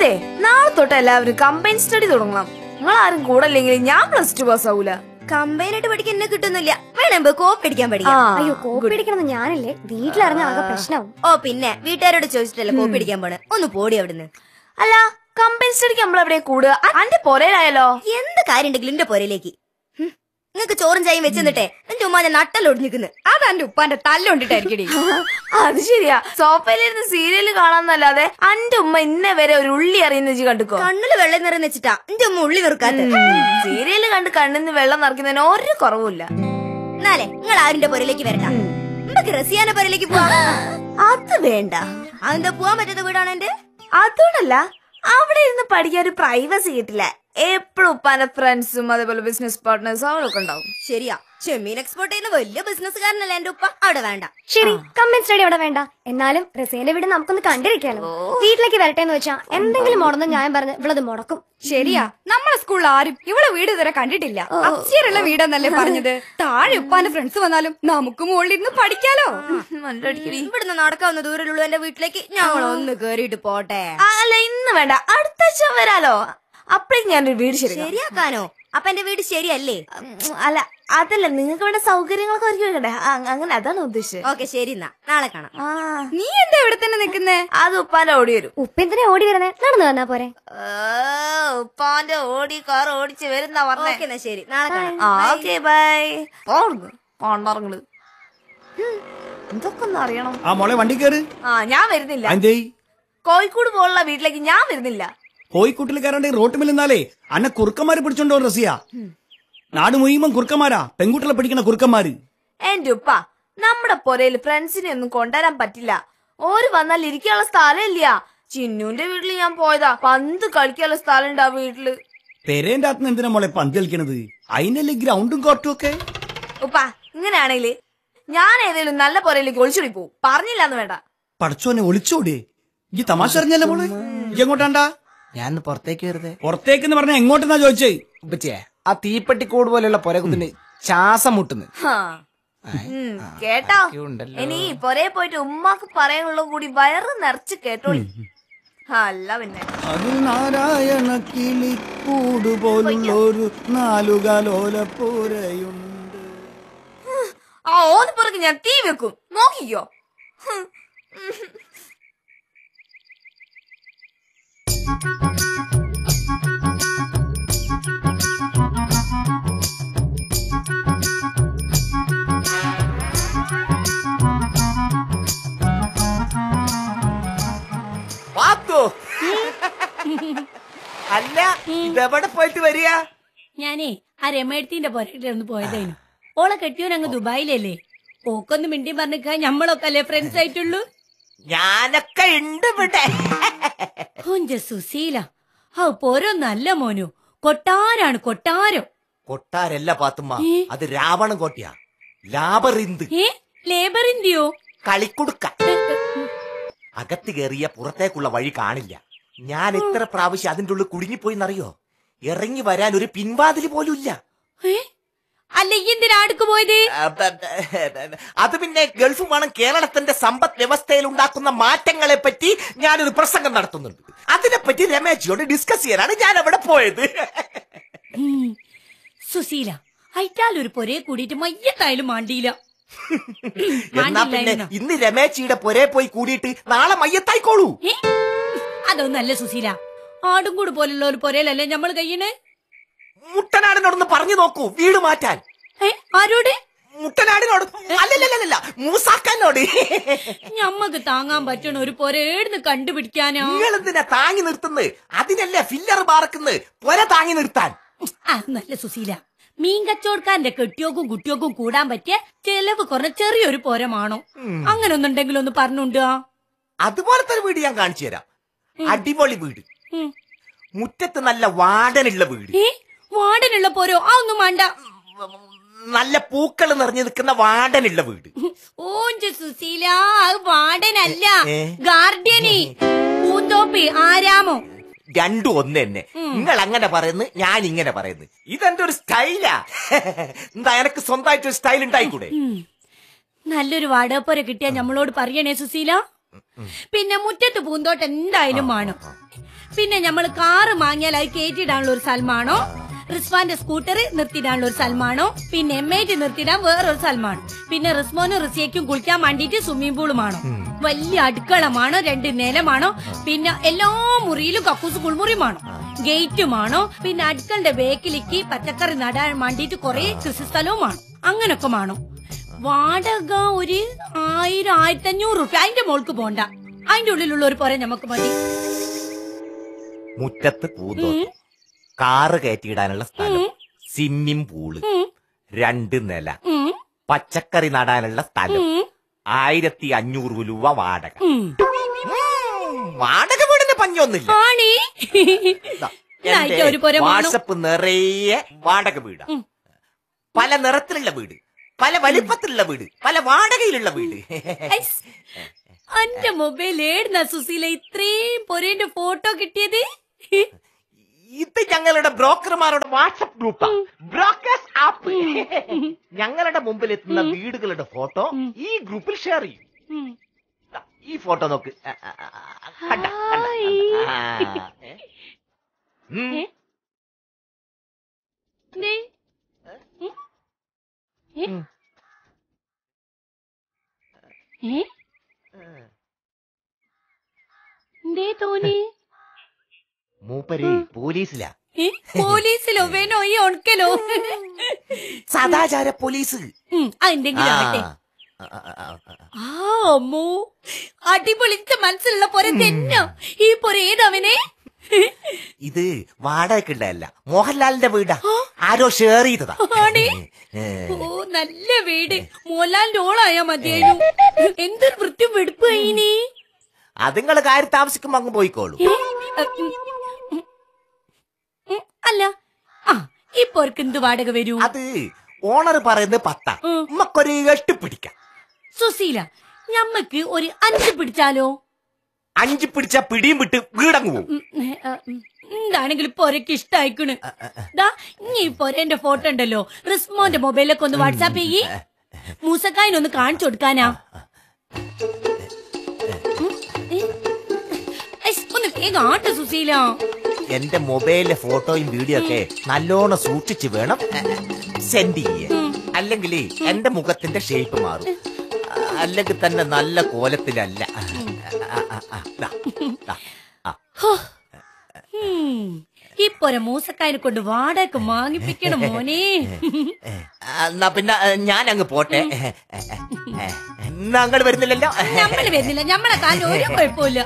അതെ നാളെ തൊട്ട് എല്ലാവരും കമ്പൈൻ സ്റ്റഡി തുടങ്ങണം നിങ്ങൾ ആരും കൂടല്ലെങ്കിൽ ഞാൻ പ്ലസ് ടു പാസ് ആവൂല കമ്പൈനായിട്ട് പഠിക്കാൻ എന്നെ കിട്ടുന്നില്ല വേണേ കോപ്പി അടിക്കാൻ പഠിക്കാം അയ്യോ കോപ്പി ഞാനല്ലേ വീട്ടിലിറങ്ങാൻ ആകെ പ്രശ്നമാവും ഓ പിന്നെ വീട്ടുകാരോട് ചോദിച്ചിട്ടല്ലേ കോപ്പി അടിക്കാൻ പോണേ ഒന്ന് പോടി അവിടുന്ന് അല്ല കമ്പൈൻ സ്റ്റഡിക്ക് നമ്മൾ അവിടെ കൂടുക അന്റെ പൊരയിലായാലോ എന്ത് കാര്യം ഉണ്ടെങ്കിലും എന്റെ പൊരയിലേക്ക് നിങ്ങക്ക് ചോറും ചായയും വെച്ചെന്നിട്ടെ എന്റെ ഉമ്മാനെ നട്ടലൊടിഞ്ഞിക്കുന്നു അതാ എന്റെ ഉപ്പാന്റെ തല്ലൊണ്ടിട്ടായിരിക്കും അത് ശരിയാ സോഫയിലിരുന്ന് സീരിയൽ കാണാന്നല്ലാതെ എന്റെ ഉമ്മ ഇന്നേ വരെ ഒരു ഉള്ളി അറിയുന്ന വെച്ച് കണ്ടുക്കോ കണ്ണില് വെള്ളം നിറഞ്ഞു വെച്ചിട്ടാ എന്റെ ഉമ്മ ഉള്ളി നിറക്കാത്ത സീരിയൽ കണ്ട് കണ്ണിന്ന് വെള്ളം നിറക്കുന്നതിന് ഒരു കുറവുമില്ല എന്നാലേ നിങ്ങൾ ആരിന്റെ പുരയിലേക്ക് വരണ്ട നമുക്ക് റസിയാന്റെ പുരയിലേക്ക് പോവാ അത് വേണ്ട അതെന്താ പോവാൻ പറ്റാത്ത വീടാണ് എന്റെ അതുകൊണ്ടല്ല അവിടെ ഇരുന്ന് പഠിക്കാൻ ഒരു പ്രൈവസി കിട്ടില്ല എപ്പോഴും പല ഫ്രണ്ട്സും അതേപോലെ ബിസിനസ് പാർട്ട്നേഴ്സും അവരൊക്കെ ഉണ്ടാവും ശരിയാ ചെമ്മീൻ എക്സ്പോർട്ട് ചെയ്യുന്ന വലിയ ബിസിനസ്സുകാരനല്ലേ എന്റെ ഉപ്പ അവിടെ വേണ്ട ശരി കമ്പൻ സ്റ്റഡി അവിടെ വേണ്ട എന്നാലും റസേന്റെ വീട് നമുക്കൊന്ന് കണ്ടിരിക്കാനോ വീട്ടിലേക്ക് വരട്ടെ എന്ന് വെച്ചാ എന്തെങ്കിലും മുടന്ന് ഞാൻ പറഞ്ഞ് ഇവളത് മുടക്കും ശരിയാ നമ്മളെ സ്കൂളിൽ ആരും ഇവിടെ വീട് ഇതുവരെ കണ്ടിട്ടില്ല അച്ഛനുള്ള വീടെന്നല്ലേ പറഞ്ഞത് താഴെ ഉപ്പാന്റെ ഫ്രണ്ട്സ് വന്നാലും നമുക്ക് ഇരുന്ന് പഠിക്കാലോ ഇവിടുന്ന് നടക്കാവുന്ന ദൂരമുള്ള എന്റെ വീട്ടിലേക്ക് ഞങ്ങൾ ഒന്ന് കേറിയിട്ട് പോട്ടെ അല്ല ഇന്ന് വേണ്ട അടുത്ത വരാലോ അപ്പഴേക്കും ഞാൻ വീട് ശരിയാക്കാനോ അപ്പൊ എന്റെ വീട് ശരിയല്ലേ അല്ല അതല്ല നിങ്ങൾക്ക് വേണ്ട സൗകര്യങ്ങളൊക്കെ ഒരുക്കി വെക്കണ്ടേ അങ്ങനെ അതാണ് ഉദ്ദേശിച്ചത് ഓക്കെ ശരി എന്നാ നാളെ കാണാം നീ എന്താ ഇവിടെ തന്നെ നിക്കുന്നേ അത് ഉപ്പാന്റെ ഓടി വരും ഉപ്പ എന്തിനാ ഓടി വരുന്നേ നടന്നു വന്നാ പോരെ ഉപ്പാന്റെ ഓടി കാർ ഓടിച്ച് വരുന്ന പറഞ്ഞേ ശരി നാളെ കാണാം ആ ബൈ ഇതൊക്കെ അറിയണം ആ മോളെ വണ്ടി കയറ് ആ ഞാൻ വരുന്നില്ല കോഴിക്കോട് പോലുള്ള വീട്ടിലേക്ക് ഞാൻ വരുന്നില്ല കോഴിക്കൂട്ടിൽ കയറേണ്ടി റോട്ട് മില്ലുന്നാലേ അന്നെ കുറുക്കന്മാര് പിടിച്ചോണ്ടോ റസിയ നാട് മുഴുവൻ കുറുക്കന്മാരാ പെൺകുട്ടികളെ പിടിക്കണ കുറുക്കന്മാര് എന്റെ ഉപ്പ നമ്മുടെ പൊരയിൽ ഫ്രണ്ട്സിനെ ഒന്നും കൊണ്ടുവരാൻ പറ്റില്ല ഓര് വന്നാൽ ഇരിക്കാനുള്ള സ്ഥലമില്ല ചിന്നുന്റെ വീട്ടിൽ ഞാൻ പോയതാ പന്ത് കളിക്കാനുള്ള സ്ഥലം ഉണ്ടാ വീട്ടില് പെരേന്റെ അകത്ത് എന്തിനാ മോളെ പന്ത് കളിക്കണത് അതിനല്ലേ ഗ്രൗണ്ടും കോർട്ടും ഒക്കെ ഉപ്പ ഇങ്ങനെയാണെങ്കില് ഞാൻ ഏതേലും നല്ല പൊരയിലേക്ക് ഒളിച്ചോടി പോവും പറഞ്ഞില്ലാന്ന് വേണ്ട പഠിച്ചോനെ ഒളിച്ചോടി ഈ തമാശ അറിഞ്ഞല്ലേ മോളെ എങ്ങോട്ടാണ്ടാ ഞാൻ പുറത്തേക്ക് വരുതേ പുറത്തേക്ക് പറഞ്ഞാ എങ്ങോട്ടെന്നാ ചോദിച്ചേ ഉപ്പച്ചേ ആ തീപ്പെട്ടിക്കോട് പോലെയുള്ള കുത്തിന് ശ്വാസം മുട്ടുന്നു കേട്ടോ ഇനി പുരയെ പോയിട്ട് ഉമ്മാക്ക് പറയാനുള്ള കൂടി വയറ് നിറച്ച് കേട്ടോളി അത് നാരായണ കിളിക്കൂട് പോലുള്ള ഒരു നാലുകാലോലപ്പൂരയുണ്ട് ആ ഓന് പുറകെ ഞാൻ തീ വെക്കും നോക്കിക്കോ അല്ല ഇതെവിടെ പോയിട്ട് വരിക ഞാനേ ആ രമേടത്തിന്റെ ഒന്ന് പോയതായിരുന്നു ഓളെ കെട്ടിയോൻ ദുബായിലല്ലേ ഓക്കൊന്ന് മിണ്ടി പറഞ്ഞിക്കാൻ ഞമ്മളൊക്കെ അല്ലേ ഫ്രണ്ട്സ് ആയിട്ടുള്ളൂ ഞാനൊക്കെ ഉണ്ട് ഇവിടെ ഓന്റെ സുശീല പോരോ നല്ല മോനു കൊട്ടാരാണ് കൊട്ടാരം കൊട്ടാരല്ല പാത്തുമ്മ അത് രാവണൻ കോട്ടയാ ലാബറിന്ത് ലേബറിന്തിയോ കളിക്കുടുക്ക അകത്ത് കയറിയ പുറത്തേക്കുള്ള വഴി കാണില്ല ഞാൻ എത്ര പ്രാവശ്യം അതിന്റെ ഉള്ളിൽ കുടുങ്ങിപ്പോയിന്നറിയോ ഇറങ്ങി വരാൻ ഒരു പിൻവാതിൽ പോലും ഇല്ല അല്ല എന്തിനാ അടുക്ക് പോയത് അത് പിന്നെ ഗൾഫ് വേണം കേരളത്തിന്റെ സമ്പദ് വ്യവസ്ഥയിൽ ഉണ്ടാക്കുന്ന മാറ്റങ്ങളെ പറ്റി ഞാനൊരു പ്രസംഗം നടത്തുന്നുണ്ട് അതിനെപ്പറ്റി രമേശിയോട് ഡിസ്കസ് ചെയ്യാനാണ് ഞാൻ അവിടെ പോയത് സുശീല അയറ്റാലൊരു പൊരേ കൂടിയിട്ട് മയ്യത്തായാലും മാണ്ടിയില്ല എന്നാ പിന്നെ ഇന്ന് രമേശിയുടെ പൊരേ പോയി കൂടിയിട്ട് നാളെ മയ്യത്തായിക്കോളൂ അതൊന്നല്ല സുശീല ആടും കൂടു പോലുള്ള ഒരു പൊരയിലല്ലേ നമ്മൾ കയ്യണേ മുട്ടനാടിനോടൊന്ന് പറഞ്ഞു നോക്കൂ വീട് മാറ്റാൻ ആരോട് മുട്ടനാടിനോട് അല്ലല്ലല്ല മൂസാക്കാനോട് ഞമ്മക്ക് താങ്ങാൻ പറ്റണ ഒരു പൊരേടുന്ന് കണ്ടുപിടിക്കാനോ നിങ്ങൾ എന്തിനാ താങ്ങി നിർത്തുന്നത് അതിനല്ലേ ഫില്ലർ പാർക്കുന്നത് പൊര താങ്ങി നിർത്താൻ നല്ല സുശീല മീൻ കച്ചവടക്കാരന്റെ കെട്ടിയോക്കും കുട്ടിയോക്കും കൂടാൻ പറ്റിയ ചെലവ് കുറഞ്ഞ ചെറിയൊരു പോരമാണോ അങ്ങനെ ഒന്നുണ്ടെങ്കിൽ ഒന്ന് പറഞ്ഞുണ്ടോ അതുപോലത്തെ ഒരു വീട് ഞാൻ കാണിച്ചു തരാം അടിപൊളി വീട് മുറ്റത്ത് നല്ല വാടനുള്ള വീട് വാടനുള്ള പോരോ ആ ഒന്നും വേണ്ട നല്ല പൂക്കൾ നിറഞ്ഞു നിൽക്കുന്ന വാടനുള്ള വീട് ഓഞ്ച് സുശീല വാടനല്ല ഗാർഡ്യന് പൂന്തോപ്പി ആരാമോ രണ്ടും ഒന്ന് തന്നെ നിങ്ങൾ അങ്ങനെ പറയുന്നു ഞാൻ ഇങ്ങനെ പറയുന്നു ഇതെന്റെ ഒരു സ്റ്റൈലാ എന്താ എനക്ക് സ്വന്തമായിട്ട് ഒരു സ്റ്റൈൽ ഉണ്ടായിക്കൂടെ നല്ലൊരു വാടകപ്പോര കിട്ടിയാ നമ്മളോട് പറയണേ സുശീല പിന്നെ മുറ്റത്ത് പൂന്തോട്ടം എന്തായാലും വേണം പിന്നെ നമ്മൾ കാറ് വാങ്ങിയാൽ അത് കയറ്റിയിടാനുള്ള ഒരു സ്ഥലമാണോ റിസ്മാന്റെ സ്കൂട്ടർ നിർത്തിയിടാനുള്ള ഒരു സൽമാണോ പിന്നെ എം ടി നിർത്തിയിടാൻ വേറൊരു സൽമാണും പിന്നെ റിസ്മോനും റിസിയയ്ക്കും കുളിക്കാൻ വേണ്ടിയിട്ട് സ്വിമ്മിംഗ് പൂളുമാണോ വലിയ അടുക്കളമാണോ രണ്ട് നിലമാണോ പിന്നെ എല്ലാ മുറിയിലും കക്കൂസ് കുൾമുറിയുമാണോ ഗേറ്റുമാണോ പിന്നെ അടുക്കളുടെ ബേക്കിലേക്ക് പച്ചക്കറി നടാൻ വേണ്ടിയിട്ട് കുറെ കൃഷി സ്ഥലവുമാണ് അങ്ങനൊക്കെ ആണോ വാടക ഒരു ആയിരം ആയിരത്തി അഞ്ഞൂറ് റുപ്യ അതിന്റെ മോൾക്ക് പോണ്ട അതിന്റെ ഉള്ളിലുള്ള ഒരു പോരെ നമുക്ക് മതി മുറ്റത്ത് കാറ് കയറ്റിയിടാനുള്ള സ്ഥലം സ്വിമ്മിംഗ് പൂള് രണ്ട് നില പച്ചക്കറി നടാനുള്ള സ്ഥലം ആയിരത്തി അഞ്ഞൂറ് രൂപ വാടക വാടക വീടിന്റെ പഞ്ഞൊന്നില്ല വാട്സപ്പ് നിറയെ വാടക വീടാ പല നിറത്തിലുള്ള വീട് പല വലിപ്പത്തിലുള്ള വീട് പല വാടകയിലുള്ള വീട് അന്റെ മൊബൈൽ ഏടുന്ന സുസീല ഇത്രയും പൊരേന്റെ ഫോട്ടോ കിട്ടിയത് ഇത് ഞങ്ങളുടെ ബ്രോക്കർമാരുടെ വാട്സപ്പ് ഗ്രൂപ്പ് ബ്രോക്കേഴ്സ് ആപ്പ് ഞങ്ങളുടെ മുമ്പിൽ എത്തുന്ന വീടുകളുടെ ഫോട്ടോ ഈ ഗ്രൂപ്പിൽ ഷെയർ ചെയ്യും ഈ ഫോട്ടോ നോക്ക് കണ്ട തോന്നി മൂപ്പര് പോലീസിലാ പോലീസിലോ വേനോ ഈ ഒണക്കലോ സദാചാര പോലീസ് അമ്മോ അടിപൊളിച്ച മനസ്സിലുള്ള പോരെ തന്നെ ഈ പൊര ഏതവനെ ഇത് വാടകയ്ക്കുള്ളതല്ല മോഹൻലാലിന്റെ വീടാ ആരോ ഷെയർ ചെയ്തതാ ഓ നല്ല വീട് മോഹൻലാലിന്റെ ഓളായാ മതിയായിരുന്നു എന്തൊരു വൃത്തി വെടുപ്പ് അതിങ്ങള് കാര്യം താമസിക്കുമ്പോ അങ്ങ് പോയിക്കോളൂ അല്ല ആ ഇപ്പൊ അവർക്ക് എന്ത് വാടക വരൂ അത് ഓണർ പറയുന്നത് പത്താ നമുക്കൊരു എട്ട് പിടിക്കാം സുശീല ഞമ്മക്ക് ഒരു അഞ്ച് പിടിച്ചാലോ അഞ്ച് പിടിച്ച പിടിയും വിട്ട് വീടങ്ങ് പോവും എന്താണെങ്കിലും പൊരക്ക് ഇഷ്ടായിക്കണ് പൊരന്റെ ഫോട്ടോ ഉണ്ടല്ലോ റിസ്മോന്റെ മൊബൈലൊക്കെ ഒന്ന് വാട്സാപ്പ് ചെയ്യേ മൂസക്കായനൊന്ന് കാണിച്ചു കൊടുക്കാനാ എന്റെ മൊബൈലിലെ ഫോട്ടോയും വീഡിയോ ഒക്കെ നല്ലോണം സൂക്ഷിച്ചു വേണം സെൻഡ് ചെയ്യാൻ അല്ലെങ്കിൽ എന്റെ മുഖത്തിന്റെ ഷേപ്പ് മാറും അല്ലെങ്കിൽ തന്നെ നല്ല കോലത്തിലല്ല ഇപ്പൊര മൂസക്കായനെ കൊണ്ട് വാടക വാങ്ങിപ്പിക്കണം മോനെ എന്നാ പിന്നെ ഞാൻ അങ്ങ് പോട്ടെ ഞങ്ങൾ വരുന്നില്ലല്ലോ നമ്മൾ വരുന്നില്ല ഞമ്മളെ കാലം ഒരു കുഴപ്പമില്ല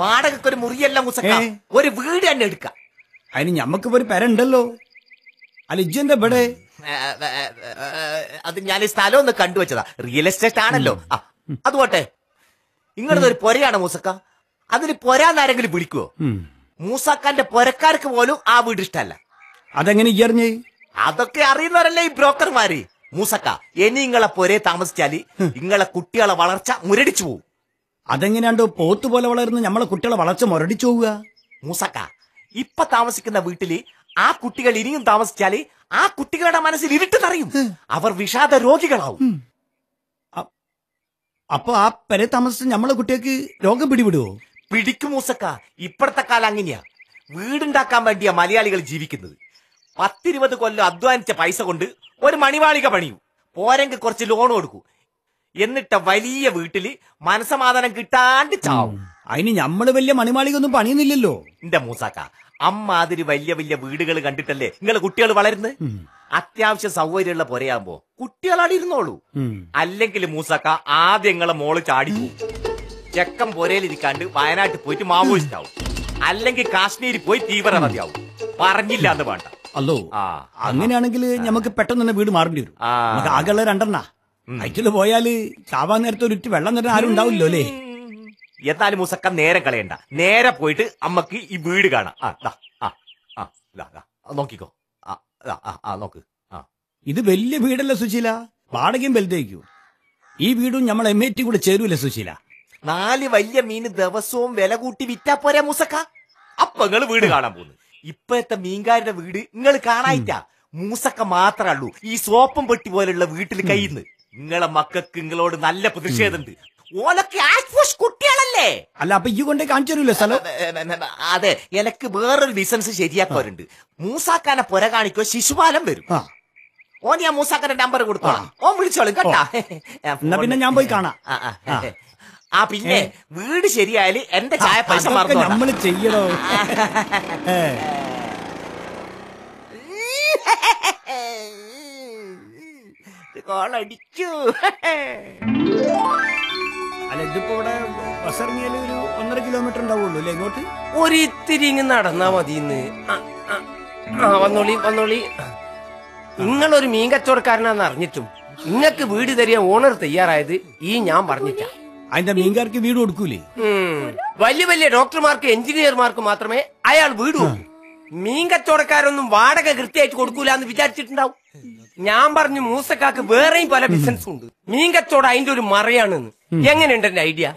വാടകയ്ക്ക് ഒരു മുറിയല്ല മുസക്ക ഒരു വീട് തന്നെ എടുക്കാം അതിന് ഞമ്മക്ക് ഒരു പെര ഉണ്ടല്ലോ അല്ല ഇവിടെ അത് ഞാൻ ഈ സ്ഥലം ഒന്ന് കണ്ടുവച്ചതാ റിയൽ എസ്റ്റേറ്റ് ആണല്ലോ അതുപോട്ടെ അത് ഇങ്ങനത്തെ ഒരു പൊരയാണ് മൂസക്ക അതിന് പൊരാന്നാരെങ്കിലും വിളിക്കുവോ മൂസക്കാന്റെ പൊരക്കാർക്ക് പോലും ആ വീട് ഇഷ്ടമല്ല അതെങ്ങനെ അതൊക്കെ അറിയുന്നവരല്ലേ ഈ ബ്രോക്കർമാര് മൂസക്ക ഇനി ഇങ്ങളെ പൊരെ താമസിച്ചാല് ഇങ്ങളെ കുട്ടികളെ വളർച്ച മുരടിച്ചു പോവും അതെങ്ങനെയാണ്ട് പോത്ത് പോലെ വളർന്ന് നമ്മളെ കുട്ടികളെ വളർച്ച മുരടിച്ചു പോവുക മൂസക്ക ഇപ്പൊ താമസിക്കുന്ന വീട്ടില് ആ കുട്ടികൾ ഇനിയും താമസിച്ചാല് ആ കുട്ടികളുടെ മനസ്സിൽ ഇരുട്ട് നിറയും അവർ വിഷാദ രോഗികളാവും അപ്പൊ ആ പെരെ താമസിച്ച് നമ്മളെ കുട്ടികൾക്ക് രോഗം പിടിപെടുവോ പിടിക്കും മൂസക്ക ഇപ്പോഴത്തെ കാലം അങ്ങനെയാ വീടുണ്ടാക്കാൻ വേണ്ടിയാ മലയാളികൾ ജീവിക്കുന്നത് പത്തിരുപത് കൊല്ലം അധ്വാനിച്ച പൈസ കൊണ്ട് ഒരു മണിവാളിക പണിയും പോരെങ്കിൽ കുറച്ച് ലോൺ കൊടുക്കൂ എന്നിട്ട വലിയ വീട്ടില് മനസമാധാനം കിട്ടാണ്ട് ചാവും അതിന് നമ്മള് വലിയ ഒന്നും പണിയുന്നില്ലല്ലോ എന്റെ മൂസാക്ക അമ്മാതിരി വലിയ വലിയ വീടുകൾ കണ്ടിട്ടല്ലേ നിങ്ങളെ കുട്ടികൾ വളരുന്നത് അത്യാവശ്യം സൗകര്യമുള്ള പുരയാകുമ്പോ കുട്ടികളാടി ഇരുന്നോളൂ അല്ലെങ്കിൽ മൂസാക്ക ആദ്യം നിങ്ങളെ മോള് ചാടി പോകും ചെക്കൻ പുരയിലിരിക്കാണ്ട് വയനാട്ടിൽ പോയിട്ട് മാവോയിസ്റ്റ് ആവും അല്ലെങ്കിൽ കാശ്മീരിൽ പോയി തീവ്രവാദിയാവും പറഞ്ഞില്ല എന്ന് വേണ്ട അല്ലോ അങ്ങനെയാണെങ്കിൽ നമുക്ക് പെട്ടെന്ന് തന്നെ വീട് മാറേണ്ടി വരും ആകെയുള്ള രണ്ടെണ്ണ നൈറ്റില് പോയാല് ചാവാൻ നേരത്തെ ഒരു വെള്ളം തന്നെ ആരും ഉണ്ടാവില്ലോ അല്ലേ എന്നാലും മുസക്ക നേരെ കളയണ്ട നേരെ പോയിട്ട് അമ്മക്ക് ഈ വീട് കാണാം നോക്കിക്കോ നോക്ക് ഇത് വലിയ വീടല്ല സുശീല വാടകയും വലുതേക്കൂ ഈ വീടും നമ്മൾ എം എറ്റി കൂടെ ചേരൂല സുശീല നാല് വലിയ മീന് ദിവസവും വില കൂട്ടി വിറ്റാ പോരാ മുസക്ക അപ്പങ്ങള് വീട് കാണാൻ പോകുന്നു ഇപ്പോഴത്തെ മീൻകാരുടെ വീട് നിങ്ങൾ കാണായിട്ടാ മൂസക്ക മാത്രമേ ഉള്ളൂ ഈ സോപ്പം പെട്ടി പോലെയുള്ള വീട്ടിൽ കയ്യിന്ന് നിങ്ങളെ മക്കൾക്ക് നിങ്ങളോട് നല്ല പ്രതിഷേധമുണ്ട് ഓലൊക്കെ കുട്ടികളല്ലേ അല്ല അപ്പൊ ഈ കൊണ്ടേ കാണിച്ചല്ലോ സ്ഥലം അതെ എനിക്ക് വേറൊരു ബിസിനസ് ശരിയാക്കാറുണ്ട് മൂസാക്കാനെ പുര കാണിക്കോ ശിശുപാലം വരും ഓൻ ഞാൻ മൂസാക്കാന്റെ നമ്പർ കൊടുത്തോളാം ഓൻ വിളിച്ചോളും കേട്ടാ പിന്നെ ഞാൻ പോയി കാണാ ആ പിന്നെ വീട് ശരിയായാല് എന്റെ ചായ പൈസ നമ്മൾ ചെയ്യണോ കോളടിച്ചു അല്ല ഇതിപ്പോ ഇവിടെ ബസ്സിറങ്ങിയാല് ഒരു ഒന്നര കിലോമീറ്റർ ഉണ്ടാവുള്ളൂ അല്ലേ ഇങ്ങോട്ട് ഒരിത്തിരി ഇങ്ങ് നടന്നാ മതി ഇന്ന് ആ വന്നോളി വന്നോളി നിങ്ങളൊരു മീൻ കച്ചവടക്കാരനാന്ന് അറിഞ്ഞിട്ടും നിങ്ങൾക്ക് വീട് തരിക ഓണർ തയ്യാറായത് ഈ ഞാൻ പറഞ്ഞിട്ടാ അതിന്റെ മീൻകാർക്ക് വീട് കൊടുക്കൂലേ വലിയ വലിയ ഡോക്ടർമാർക്ക് എഞ്ചിനീയർമാർക്ക് മാത്രമേ അയാൾ വീട് കൊടുക്കൂ മീൻ കച്ചവടക്കാരൊന്നും വാടക കൃത്യമായിട്ട് കൊടുക്കൂല എന്ന് വിചാരിച്ചിട്ടുണ്ടാവും ഞാൻ പറഞ്ഞു മൂസക്കാക്ക് വേറെയും പല ബിസിനസ് ഉണ്ട് മീൻ കച്ചവട അതിന്റെ ഒരു മറയാണ് എങ്ങനെയുണ്ട് എന്റെ ഐഡിയ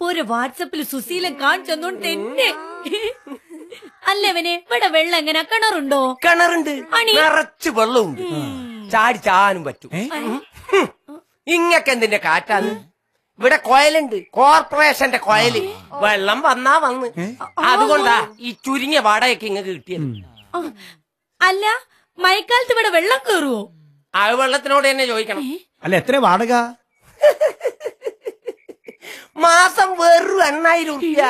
പോരെ വാട്സപ്പിൽ സുസീല കാണിച്ചോണ്ട് തന്നെ അല്ലവനെ ഇവിടെ വെള്ളം എങ്ങനെ കിണറുണ്ടോ കിണറുണ്ട് നിറച്ച് വെള്ളമുണ്ട് ചാടി ചാനും പറ്റും ഇങ്ങക്കെന്തിന്റെ കാറ്റാന്ന് ഇവിടെ കോയലുണ്ട് കോർപ്പറേഷന്റെ കോയല് വെള്ളം വന്നാ വന്ന് അതുകൊണ്ടാ ഈ ചുരുങ്ങിയ വാടകയ്ക്ക് ഇങ്ങക്ക് കിട്ടിയത് അല്ല മഴക്കാലത്ത് ഇവിടെ വെള്ളം കയറുവോ ആ വെള്ളത്തിനോട് തന്നെ ചോദിക്കണം അല്ല എത്ര വാടക മാസം വെറും എണ്ണായിരം റുപ്യ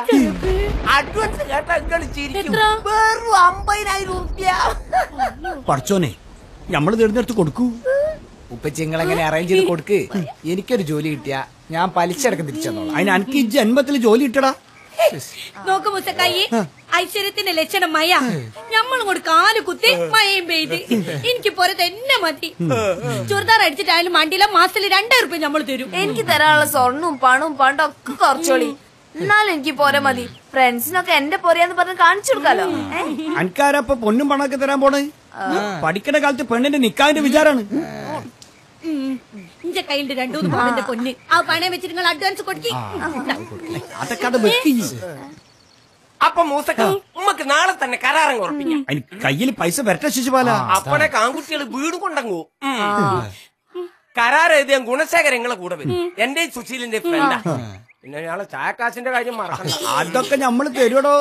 അഡ്വാൻസ് കേട്ട ചിരിക്കും വെറും അമ്പതിനായിരം ഉറുപ്പ്യ പഠിച്ചോനെ നമ്മൾ തീർന്നെടുത്ത് കൊടുക്കൂ ഉപ്പച്ചിങ്ങൾ എങ്ങനെ അറേഞ്ച് ചെയ്ത് കൊടുക്ക് എനിക്കൊരു ജോലി കിട്ടിയ ഞാൻ പലിശ അടക്കം തിരിച്ചെന്നോളാം അതിന് എനിക്ക് ഈ ജന്മത്തിൽ ജോലി കിട്ടടാ നോക്ക് മുസക്കായി ഐശ്വര്യത്തിന്റെ ലക്ഷണം മയ ഞമ്മളും കൂടി കാല് കുത്തി മയയും പെയ്ത് എനിക്ക് പോരെ തന്നെ മതി ചുരിദാർ അടിച്ചിട്ടായാലും മണ്ടില മാസത്തിൽ രണ്ടായിരം റുപ്യ നമ്മൾ തരും എനിക്ക് തരാനുള്ള സ്വർണ്ണവും പണവും പണ്ടും ഒക്കെ കുറച്ചോളി എന്നാലും എനിക്ക് പോരെ മതി ഫ്രണ്ട്സിനൊക്കെ എന്റെ പോരെയാന്ന് പറഞ്ഞ് കാണിച്ചു കൊടുക്കാലോ അനക്കാരപ്പൊ പൊന്നും പണമൊക്കെ തരാൻ പോണേ പഠിക്കുന്ന കാലത്ത് പെണ്ണിന്റെ നിക്കാവിന്റെ വിചാരാണ് ഇന്റെ കയ്യിലുണ്ട് രണ്ടൂന്ന് പവന്റെ പൊന്ന് ആ പണയം വെച്ചിട്ട് നിങ്ങൾ അഡ്വാൻസ് കൊടുക്കി അതൊക്കെ അത് വെക്കി അപ്പൊ മൂസക്ക ഉമ്മക്ക് നാളെ തന്നെ കരാറങ്ങ് ഉറപ്പിക്കാം കയ്യിൽ പൈസ വരട്ടെ ശിശുപാല അപ്പടെ ആൺകുട്ടികൾ വീട് കൊണ്ടങ്ങു കരാർ എഴുതിയ ഗുണശേഖരങ്ങളെ കൂടെ വരും എന്റെ സുശീലിന്റെ ഫ്രണ്ടാ പിന്നെ ഞങ്ങള് കാര്യം മറക്കണം അതൊക്കെ നമ്മൾ തരുവടോ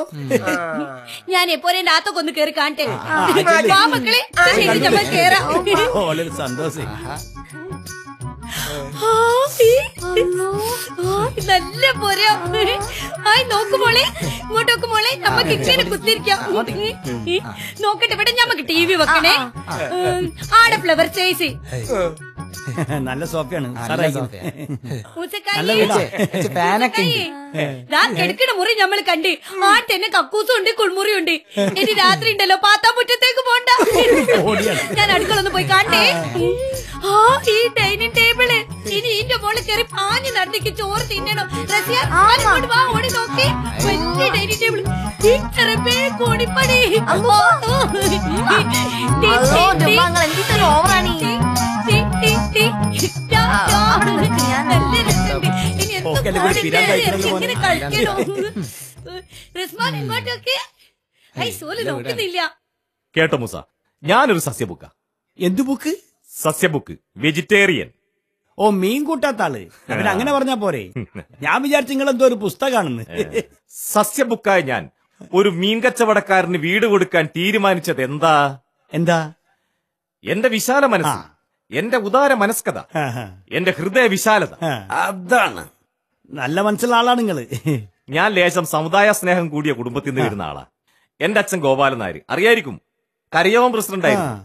ഞാൻ പോലെ രാത്തൊക്കെ കേറി കാണട്ടെ വാ മക്കളെ ശരി, നമ്മൾ കേറാം. ഓലൊരു സന്തോഷം ആ, ആ, നല്ല പോരാ ആയി നോക്ക് മോളെ ഇങ്ങോട്ടോക്ക് മോളെ നമുക്ക് ഇങ്ങനെ കുത്തിരിക്കാം നോക്കട്ടെ ഇവിടെ ഞമ്മക്ക് ടി വി വെക്കണേ ഉം, ആടെ ഫ്ലവർ ചേച്ചി നല്ല സോഫയാണ് മുറി നമ്മൾ കണ്ട് ആട്ടെന്നെ കക്കൂസും ഉണ്ട് കുൾമുറി ഉണ്ട് ഇനി രാത്രി ഉണ്ടല്ലോ പാത്താമുറ്റത്തേക്ക് പോണ്ട ഞാൻ അടുക്കളൊന്ന് പോയി കാണട്ടെ ആ ഈ ഡൈനിങ് ടേബിൾ ഇനി ഇന്റെ മോള് കയറി പാഞ്ഞു നടന്നിക്ക് ചോറ് തിന്നണം വാ ഓടി നോക്കി വലിയ ഡൈനിങ് ടേബിൾ കോടിപ്പണി കേട്ടോ മൂസ ഞാനൊരു സസ്യബുക്ക എന്ത് ബുക്ക് സസ്യബുക്ക് വെജിറ്റേറിയൻ ഓ മീൻ കൂട്ടാത്താള് അങ്ങനെ പറഞ്ഞാ പോരെ ഞാൻ വിചാരിച്ചു നിങ്ങൾ എന്തോ ഒരു പുസ്തകമാണെന്ന് സസ്യബുക്കായ ഞാൻ ഒരു മീൻ കച്ചവടക്കാരന് വീട് കൊടുക്കാൻ തീരുമാനിച്ചത് എന്താ എന്താ എന്റെ വിശാല മനസ്സ് എന്റെ ഉദാര മനസ്കത എന്റെ ഹൃദയ വിശാലത അതാണ് നല്ല മനസ്സിലുള്ള ആളാണ് നിങ്ങള് ഞാൻ ലേശം സമുദായ സ്നേഹം കൂടിയ കുടുംബത്തിൽ നിന്ന് വരുന്ന ആളാ എന്റെ അച്ഛൻ ഗോപാലൻ നായർ അറിയായിരിക്കും കരയോം പ്രസിഡന്റായിരുന്നു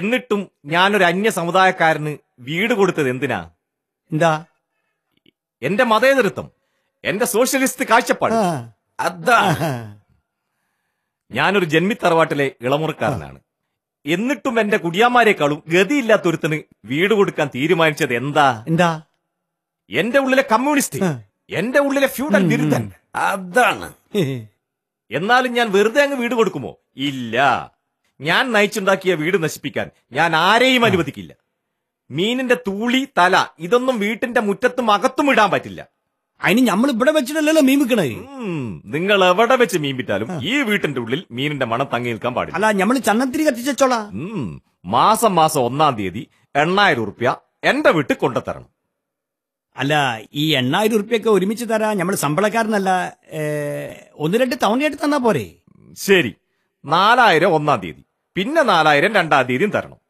എന്നിട്ടും ഞാനൊരു അന്യ സമുദായക്കാരന് വീട് കൊടുത്തത് എന്തിനാ എന്താ എന്റെ മതേതൃത്വം എന്റെ സോഷ്യലിസ്റ്റ് കാഴ്ചപ്പാട് അതാ ഞാനൊരു ജന്മിത്തറവാട്ടിലെ ഇളമുറക്കാരനാണ് എന്നിട്ടും എന്റെ കുടിയാന്മാരെക്കാളും ഗതിയില്ലാത്തൊരുത്തിന് വീട് കൊടുക്കാൻ തീരുമാനിച്ചത് എന്താ എന്താ എന്റെ ഉള്ളിലെ കമ്മ്യൂണിസ്റ്റ് എന്റെ ഉള്ളിലെ ഫ്യൂഡൽ വിരുദ്ധൻ അതാണ് എന്നാലും ഞാൻ വെറുതെ അങ്ങ് വീട് കൊടുക്കുമോ ഇല്ല ഞാൻ നയിച്ചുണ്ടാക്കിയ വീട് നശിപ്പിക്കാൻ ഞാൻ ആരെയും അനുവദിക്കില്ല മീനിന്റെ തൂളി തല ഇതൊന്നും വീട്ടിന്റെ മുറ്റത്തും അകത്തും ഇടാൻ പറ്റില്ല അതിന് നമ്മൾ ഇവിടെ വെച്ചിട്ടല്ലല്ലോ മീൻ വിൽക്കണേ നിങ്ങൾ എവിടെ വെച്ച് മീൻ വിറ്റാലും ഈ വീട്ടിന്റെ ഉള്ളിൽ മീനിന്റെ മണം തങ്ങി നിൽക്കാൻ പാടില്ല അല്ല നമ്മൾ ചന്നത്തിരി കത്തിച്ചോളാം മാസം മാസം ഒന്നാം തീയതി എണ്ണായിരം ഉറുപ്യ എന്റെ വീട്ടിൽ കൊണ്ടുത്തരണം അല്ല ഈ എണ്ണായിരം ഉറുപ്പ്യൊക്കെ ഒരുമിച്ച് തരാ നമ്മൾ ശമ്പളക്കാരനല്ല ഒന്ന് രണ്ട് തവണയായിട്ട് തന്നാ പോരെ ശരി നാലായിരം ഒന്നാം തീയതി പിന്നെ നാലായിരം രണ്ടാം തീയതിയും തരണം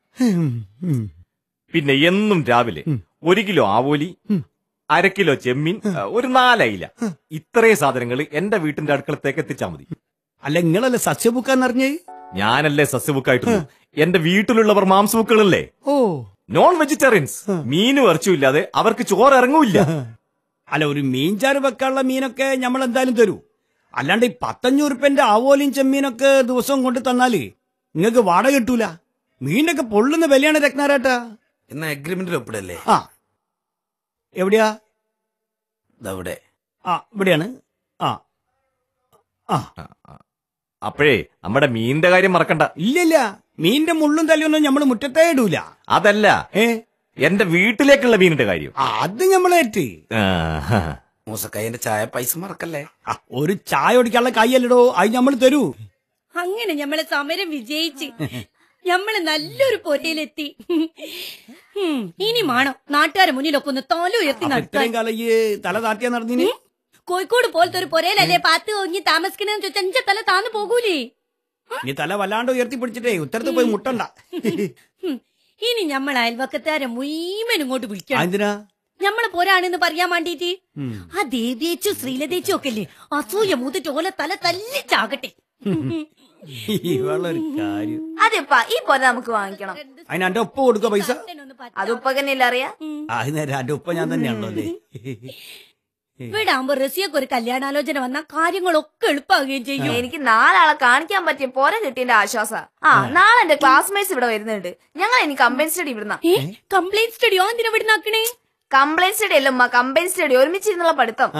പിന്നെ എന്നും രാവിലെ ഒരു കിലോ ആവോലി അര കിലോ ചെമ്മീൻ ഒരു നാലയില ഇത്രയും സാധനങ്ങൾ എന്റെ വീട്ടിന്റെ അടുക്കളത്തേക്ക് എത്തിച്ചാൽ മതി അല്ല നിങ്ങളല്ലേ സസ്യബുക്കാന്നറിഞ്ഞേ ഞാനല്ലേ സസ്യബുക്കായിട്ടുള്ളൂ എന്റെ വീട്ടിലുള്ളവർ മാംസബുക്കുകളല്ലേ നോൺ വെജിറ്റേറിയൻസ് മീൻ ഇറച്ചിയില്ലാതെ അവർക്ക് ചോറ് ഇറങ്ങൂല്ല അല്ല ഒരു മീൻചാറ് വെക്കാനുള്ള മീനൊക്കെ നമ്മൾ എന്തായാലും തരൂ അല്ലാണ്ട് ഈ പത്തഞ്ഞൂറ് റുപ്യന്റെ ആവോലിയും ചെമ്മീനൊക്കെ ദിവസവും കൊണ്ട് തന്നാല് നിങ്ങൾക്ക് വാട കിട്ടൂല മീനൊക്കെ പൊള്ളുന്ന വിലയാണ് രത്നാരേട്ടാ എന്നാ അഗ്രിമെന്റിൽ ഒപ്പിടല്ലേ ആ എവിടെയാ അവിടെ ആ ഇവിടെയാണ് ആ ആ അപ്പോഴേ നമ്മുടെ മീനിന്റെ കാര്യം മറക്കണ്ട ഇല്ല ഇല്ല മീനിന്റെ മുള്ളും തല്ലിയൊന്നും നമ്മള് മുറ്റത്തേ ഇടൂല അതല്ല എന്റെ വീട്ടിലേക്കുള്ള മീനിന്റെ കാര്യം അത് നമ്മളേറ്റ് മൂസക്കൈന്റെ ചായ പൈസ മറക്കല്ലേ ഒരു ചായ കൈ കൈയല്ലടോ അത് നമ്മൾ തരൂ അങ്ങനെ ഞമ്മളെ സമരം വിജയിച്ച് ഞമ്മള് നല്ലൊരു പൊരയിലെത്തി ഇനി മാണോ നാട്ടുകാരെ മുന്നിലൊക്കെ ഒന്ന് തല ഉയർത്തി നടന്നിന് കോഴിക്കോട് പോലത്തെ ഒരു പൊരയിലല്ലേ പാത്ത് ഒങ്ങി താമസിക്കണെന്ന് ചോദിച്ചാൽ തല താന്ന് പോകൂലേ നീ തല വല്ലാണ്ട് ഉയർത്തി പിടിച്ചിട്ടേ ഉത്തരത്ത് പോയി മുട്ടണ്ട ഇനി നമ്മൾ അയൽവക്കത്താരെ മുയ്മൻ ഇങ്ങോട്ട് വിളിക്കണം എന്തിനാ ഞമ്മള് പോരാണെന്ന് പറയാൻ വേണ്ടിട്ട് ആ ദേവിയേച്ചും ശ്രീലതേച്ചും ഒക്കെ അല്ലേ അസൂയ മൂത്തിട്ട് ഓല തല തല്ലിച്ചാകട്ടെ ചാകട്ടെ അതെപ്പാ ഈ പോലെ നമുക്ക് വാങ്ങിക്കണം അതിന് എന്റെ ഒപ്പ കൊടുക്ക പൈസ അത് ഉപ്പ അറിയാ അതിനേരം എന്റെ ഉപ്പ ഞാൻ തന്നെയാണല്ലോ വീടാകുമ്പോ റസിയൊക്കെ ഒരു കല്യാണാലോചന വന്ന കാര്യങ്ങളൊക്കെ എളുപ്പമാകുകയും ചെയ്യും എനിക്ക് നാലാളെ കാണിക്കാൻ പറ്റിയ പോരെ കിട്ടിയതിന്റെ ആശ്വാസ ആ നാളെ എന്റെ ക്ലാസ്മേറ്റ്സ് ഇവിടെ വരുന്നുണ്ട് ഞങ്ങൾ ഇനി കംപ്ലൈൻ സ്റ്റഡി ഇവിടുന്ന കംപ്ലൈന്റ് സ്റ്റഡിയോ എന്തിനാ ഇവിടുന്നാക്കണേ കംപ്ലൈന്റ് സ്റ്റഡി അല്ലമ്മ കംപ്ലൈന്റ് സ്റ്റഡി ഒരുമിച്ചിരുന്നുള്ള പഠിത്തം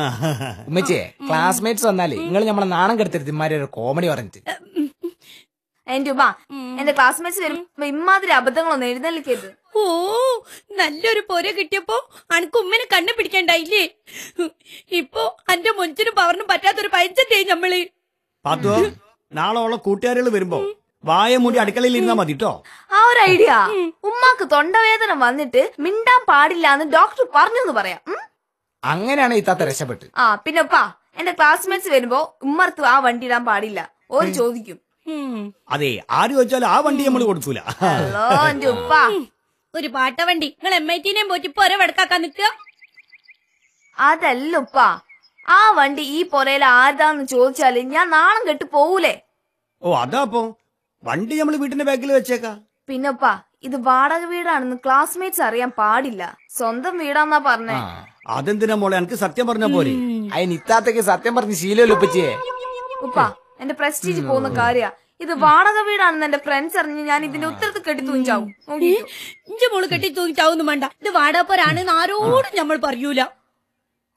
ഉമ്മച്ചേ ക്ലാസ്മേറ്റ്സ് വന്നാലേ നിങ്ങൾ നമ്മളെ നാണം കെടുത്തരുത് ഇമാരെ ഒരു കോമഡി പറഞ്ഞിട്ട് എന്റെ ഉമ്മ എന്റെ ക്ലാസ്മേറ്റ്സ് വരുമ്പോ ഇമ്മാതിരി അബദ്ധങ്ങളൊന്നും എഴുന്നേൽക്കരുത് ഓ നല്ലൊരു പൊര കിട്ടിയപ്പോ ഉമ്മനെ കണ്ണു പിടിക്കണ്ടായില്ലേ ഇപ്പൊ അന്റെ മുഞ്ചിനും പവറിനും പറ്റാത്തൊരു പയഞ്ചന്റെ നമ്മള് പാത്തോ നാളെ ഉള്ള കൂട്ടുകാരികൾ വരുമ്പോ വായ മൂടി അടുക്കളയിൽ ഇരുന്നാ മതി ആ ഒരു ഐഡിയ ഉമ്മാക്ക് തൊണ്ടവേദന വന്നിട്ട് മിണ്ടാൻ പാടില്ല എന്ന് ഡോക്ടർ പറഞ്ഞു പറയാം അങ്ങനെയാണ് ഇത്താത്ത രക്ഷപ്പെട്ട് ആ പിന്നെ എന്റെ ക്ലാസ്മേറ്റ്സ് വരുമ്പോ ഉമ്മർത്ത് ആ വണ്ടി ഇടാൻ പാടില്ല ഓര് ചോദിക്കും അതെ ആര് ചോദിച്ചാലും ആ വണ്ടി നമ്മൾ കൊടുക്കൂല ഒരു പാട്ടവണ്ടി നിങ്ങൾ എം ഐ ടിനെയും പോറ്റി പൊര വടക്കാക്കാൻ നിൽക്കുക ഉപ്പ ആ വണ്ടി ഈ പൊറയിൽ ആരുതാന്ന് ചോദിച്ചാല് ഞാൻ നാണം കെട്ട് പോവൂലേ ഓ അതാപ്പോ വണ്ടി നമ്മൾ വീട്ടിന്റെ ബാക്കിൽ വെച്ചേക്കാ പിന്നപ്പാ ഇത് വാടക വീടാണെന്ന് ക്ലാസ്മേറ്റ്സ് അറിയാൻ പാടില്ല സ്വന്തം വീടാന്നാ പറഞ്ഞേ അതെന്തിനാ മോളെ എനിക്ക് സത്യം പറഞ്ഞ പോലെ അയൻ ഇത്താത്തേക്ക് സത്യം പറഞ്ഞ് ശീലല്ലോ ഉപ്പച്ചേ ഉപ്പാ എന്റെ പ്രസ്റ്റീജ് പോകുന്ന കാര്യ ഇത് വാടക വീടാണെന്ന് എന്റെ ഫ്രണ്ട്സ് അറിഞ്ഞ് ഞാൻ ഇതിന്റെ ഉത്തരത്ത് കെട്ടി തൂങ്ങിച്ചാവും മോള് കെട്ടി തൂങ്ങിച്ചാവുന്നു വേണ്ട ഇത് വാടാപ്പരാണെന്ന് ആരോടും നമ്മൾ പറയൂല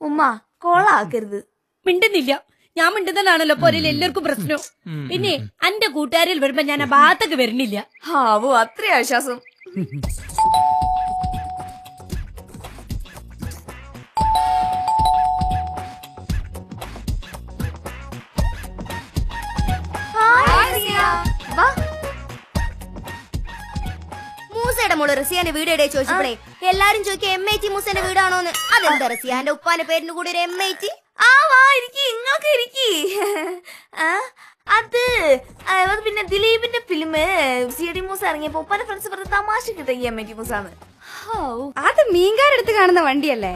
ഉമ്മ കൊള്ളാക്കരുത് മിണ്ടുന്നില്ല ഞാൻ മിണ്ടുന്നതാണല്ലോ പോരയിൽ എല്ലാവർക്കും പ്രശ്നം പിന്നെ എന്റെ കൂട്ടുകാരിൽ വരുമ്പോ ഞാൻ ആ ഭാഗത്തൊക്കെ വരണില്ല ഹാവോ അത്രയും ആശ്വാസം മുസയുടെ മോള് റസിയാന്റെ വീട് എടേ ചോദിച്ചപ്പോഴേ എല്ലാരും ചോദിക്കും എം ഐ ടി മുസേന്റെ വീടാണോന്ന് അതെന്താ റസിയാന്റെ ഉപ്പാന്റെ പേരിന് കൂടി ഒരു എം ഐ ടി ആ വാ ഇരിക്കി ഇങ്ങോട്ട് ഇരിക്കി അത് അത് പിന്നെ ദിലീപിന്റെ ഫിലിം സി ഡി മൂസ ഇറങ്ങിയപ്പോ ഉപ്പാന ഫ്രണ്ട്സ് പറഞ്ഞ തമാശ കിട്ടി എം ടി മൂസാന്ന് അത് മീൻകാരെടുത്ത് കാണുന്ന വണ്ടിയല്ലേ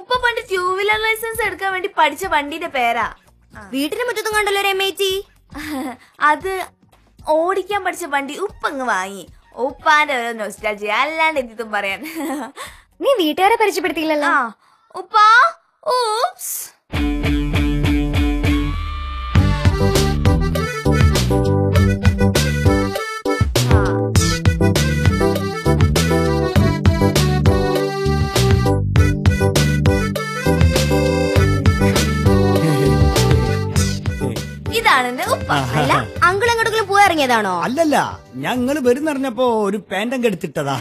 ഉപ്പ പണ്ട് ടൂ വീലർ ലൈസൻസ് എടുക്കാൻ വേണ്ടി പഠിച്ച വണ്ടിന്റെ പേരാ വീട്ടിന് മുറ്റത്തും കണ്ടല്ലോ ഒരു എം ഐ ടി അത് ഓടിക്കാൻ പഠിച്ച വണ്ടി ഉപ്പങ്ങ് വാങ്ങി ഉപ്പാന്റെ ഒരു നൊസ്റ്റാൾജി അല്ലാണ്ട് എത്തിത്തും പറയാൻ നീ വീട്ടുകാരെ പരിചയപ്പെടുത്തിയില്ലല്ലോ ഉപ്പാ ഓപ്സ് ഇതാണ് എന്റെ അല്ല അങ്കിൾ എങ്ങോട്ടെങ്കിലും പോയി ഇറങ്ങിയതാണോ അല്ലല്ല ഞങ്ങൾ വരുന്നറിഞ്ഞപ്പോ ഒരു പാൻഡം എടുത്തിട്ടതാ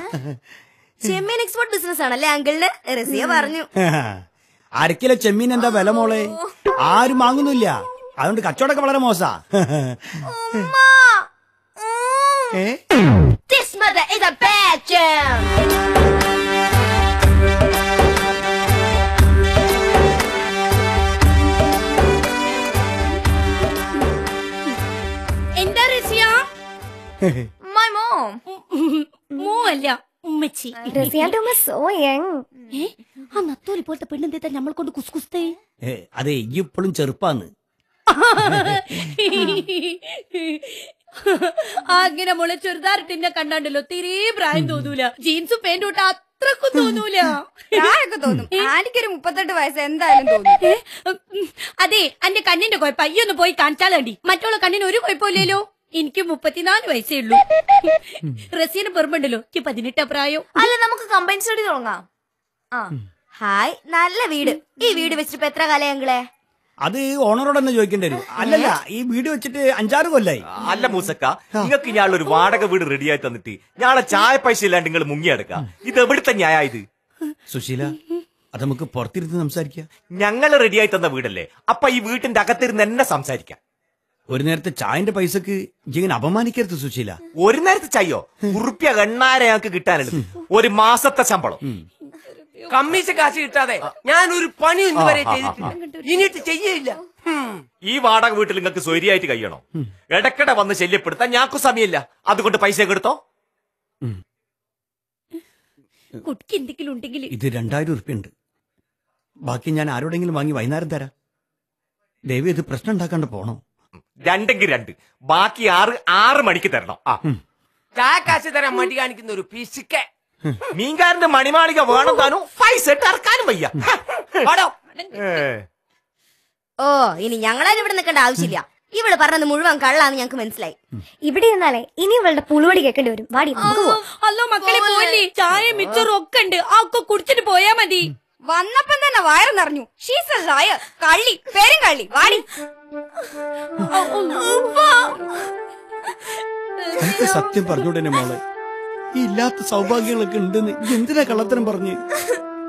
ചെമ്മീൻ എക്സ്പോർട്ട് ബിസിനസ് ആണല്ലേ അങ്കിളിന് റസിയ പറഞ്ഞു അരക്കിലെ ചെമ്മീൻ എന്താ വില മോളെ ആരും വാങ്ങുന്നില്ല അതുകൊണ്ട് കച്ചവടമൊക്കെ വളരെ മോശാ This mother is a bad jam. My mom. മോ അല്ല ഉമ്മച്ചി ഡെസിയാന്റെ ഉമ്മ സോ യങ് ആ നത്തോലി പോലത്തെ പെണ്ണെന്തേ നമ്മൾ കൊണ്ട് കുസ്കുസ്തേ ഏ, അതെ ഇപ്പോഴും ചെറുപ്പാന്ന് അങ്ങനെ മോളെ ചെറുതാരിട്ടിന്നെ കണ്ടാണ്ടല്ലോ തീരെ പ്രായം തോന്നൂല ജീൻസും പാന്റും ഇട്ട അത്രക്കും തോന്നൂല പ്രായമൊക്കെ മുപ്പത്തെട്ട് വയസ്സ് എന്തായാലും തോന്നും ഏ, അതെ അന്റെ കണ്ണിന്റെ കുഴപ്പ ഈ പോയി കാണിച്ചാലേണ്ടി മറ്റുള്ള കണ്ണിന് ഒരു കുഴപ്പമില്ലല്ലോ എനിക്ക് മുപ്പത്തിനാല് വയസ്സേ ഉള്ളൂ റസീന പെർമുണ്ടല്ലോ എനിക്ക് പതിനെട്ടാ പ്രായം അല്ല നമുക്ക് കമ്പൈൻ സ്റ്റഡി തുടങ്ങാം ആ ഹായ് നല്ല വീട് ഈ വീട് വെച്ചിട്ട് എത്ര കാലം ഞങ്ങളെ അത് ഓണറോട് തന്നെ ചോദിക്കേണ്ടി വരും അല്ലല്ല ഈ വീട് വെച്ചിട്ട് അഞ്ചാറ് കൊല്ലായി അല്ല മൂസക്ക നിങ്ങൾക്ക് ഞാൻ വാടക വീട് റെഡിയായി തന്നിട്ട് ഞാളെ ചായ പൈസ ഇല്ലാണ്ട് നിങ്ങൾ മുങ്ങിയെടുക്ക ഇത് എവിടുത്തെ ന്യായത് സുശീല അത് നമുക്ക് പുറത്തിരുന്ന് സംസാരിക്കാം ഞങ്ങൾ റെഡിയായി തന്ന വീടല്ലേ അപ്പൊ ഈ വീട്ടിന്റെ അകത്തിരുന്ന് എന്നെ സംസാരിക്കാം ഒരു നേരത്തെ ചായന്റെ പൈസക്ക് ഇങ്ങനെ അപമാനിക്കരുത് സുശീല ഒരു നേരത്തെ ചായോ ഉറുപ്പ്യ എണ്ണായിരം ഞങ്ങൾക്ക് കിട്ടാനുണ്ട് ഒരു മാസത്തെ ശമ്പളം കമ്മീഷൻ കാശ് കിട്ടാതെ ഞാൻ ഒരു പണി ഇന്ന് വരെ ഇനിയിട്ട് ചെയ്യില്ല ഈ വാടക വീട്ടിൽ നിങ്ങൾക്ക് സ്വരിയായിട്ട് കഴിയണോ ഇടക്കിടെ വന്ന് ശല്യപ്പെടുത്താൻ ഞാക്കും സമയമില്ല അതുകൊണ്ട് പൈസ എടുത്തോ കുട്ടിക്ക് ഇത് രണ്ടായിരം ഉറുപ്പ്യ ഉണ്ട് ബാക്കി ഞാൻ ആരോടെങ്കിലും വാങ്ങി വൈകുന്നേരം തരാം ദേവി ഇത് പ്രശ്നം ഉണ്ടാക്കാണ്ട് പോണോ രണ്ടെങ്കിൽ രണ്ട് ബാക്കി ആറ് ആറ് മണിക്ക് തരണം ആ കാശ് തരാൻ മടി കാണിക്കുന്ന ഒരു പിശുക്കെ മീൻകാരന്റെ മണിമാളിക വേണം താനും പൈസ ഇട്ട് ഇറക്കാനും വയ്യ ഓ ഇനി ഞങ്ങളാരും ഇവിടെ നിൽക്കേണ്ട ആവശ്യമില്ല ഇവള് പറഞ്ഞത് മുഴുവൻ കള്ളാന്ന് ഞങ്ങൾക്ക് മനസ്സിലായി ഇവിടെ നിന്നാലേ ഇനി ഇവളുടെ പുളുവടി കേക്കേണ്ടി വരും വാടി നമുക്ക് അല്ലോ മക്കളെ പോലെ ചായ മിച്ചറും ഒക്കെ ഉണ്ട് ആ ഒക്കെ കുടിച്ചിട്ട് പോയാ മതി വന്നപ്പം തന്നെ വയറ് നിറഞ്ഞു ഷീസ് എ ലയർ കള്ളി പേരും കള്ളി വാടി സത്യം പറഞ്ഞൂടെ മോളെ ഈ ഇല്ലാത്ത സൗഭാഗ്യങ്ങളൊക്കെ ഉണ്ടെന്ന് എന്തിനാ കള്ളത്തരം പറഞ്ഞു